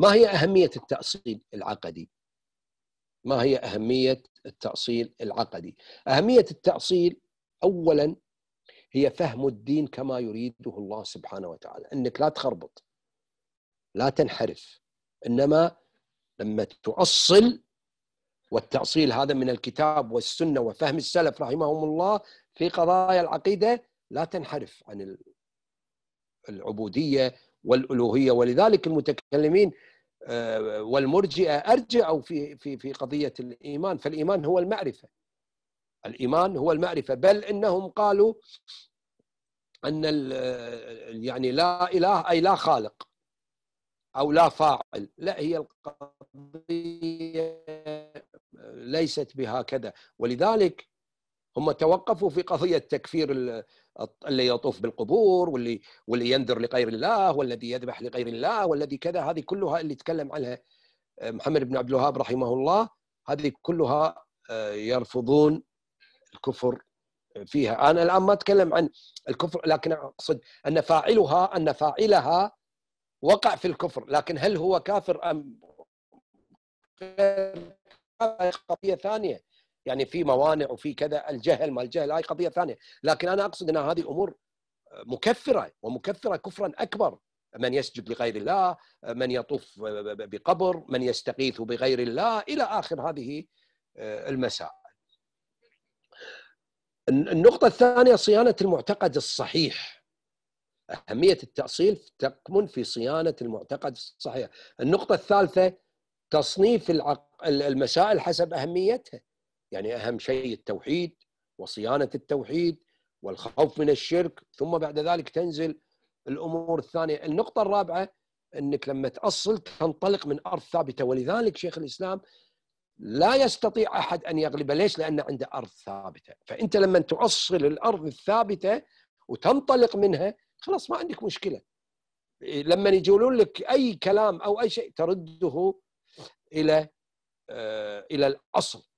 ما هي أهمية التأصيل العقدي؟ ما هي أهمية التأصيل العقدي؟ أهمية التأصيل أولا هي فهم الدين كما يريده الله سبحانه وتعالى أنك لا تخربط لا تنحرف إنما لما تؤصل والتأصيل هذا من الكتاب والسنة وفهم السلف رحمهم الله في قضايا العقيدة لا تنحرف عن العبودية والألوهية ولذلك المتكلمين آه، والمرجئه ارجعوا في في في قضيه الايمان فالايمان هو المعرفه الايمان هو المعرفه بل انهم قالوا ان يعني لا اله اي لا خالق او لا فاعل لا هي القضيه ليست بهكذا ولذلك هم توقفوا في قضيه تكفير اللي يطوف بالقبور واللي واللي ينذر لغير الله والذي يذبح لغير الله والذي كذا هذه كلها اللي تكلم عنها آه، محمد بن عبد الوهاب رحمه الله هذه كلها آه، يرفضون الكفر فيها انا الان ما اتكلم عن الكفر لكن اقصد ان فاعلها ان فاعلها وقع في الكفر لكن هل هو كافر ام قضيه ثانيه يعني في موانع وفي كذا الجهل ما الجهل هاي قضيه ثانيه لكن انا اقصد ان هذه امور آه، مكفره ومكفره كفرا اكبر من يسجد لغير الله من يطوف بقبر من يستغيث بغير الله الى اخر هذه آه، المسائل النقطه الثانيه صيانه المعتقد الصحيح اهميه التاصيل تكمن في صيانه المعتقد الصحيح النقطه الثالثه تصنيف المسائل حسب اهميتها يعني أهم شيء التوحيد وصيانة التوحيد والخوف من الشرك ثم بعد ذلك تنزل الأمور الثانية النقطة الرابعة أنك لما تأصل تنطلق من أرض ثابتة ولذلك شيخ الإسلام لا يستطيع أحد أن يغلبه ليش؟ لأن عنده أرض ثابتة فأنت لما تؤصل الأرض الثابتة وتنطلق منها خلاص ما عندك مشكلة لما يجولون لك أي كلام أو أي شيء ترده إلى آه، إلى الأصل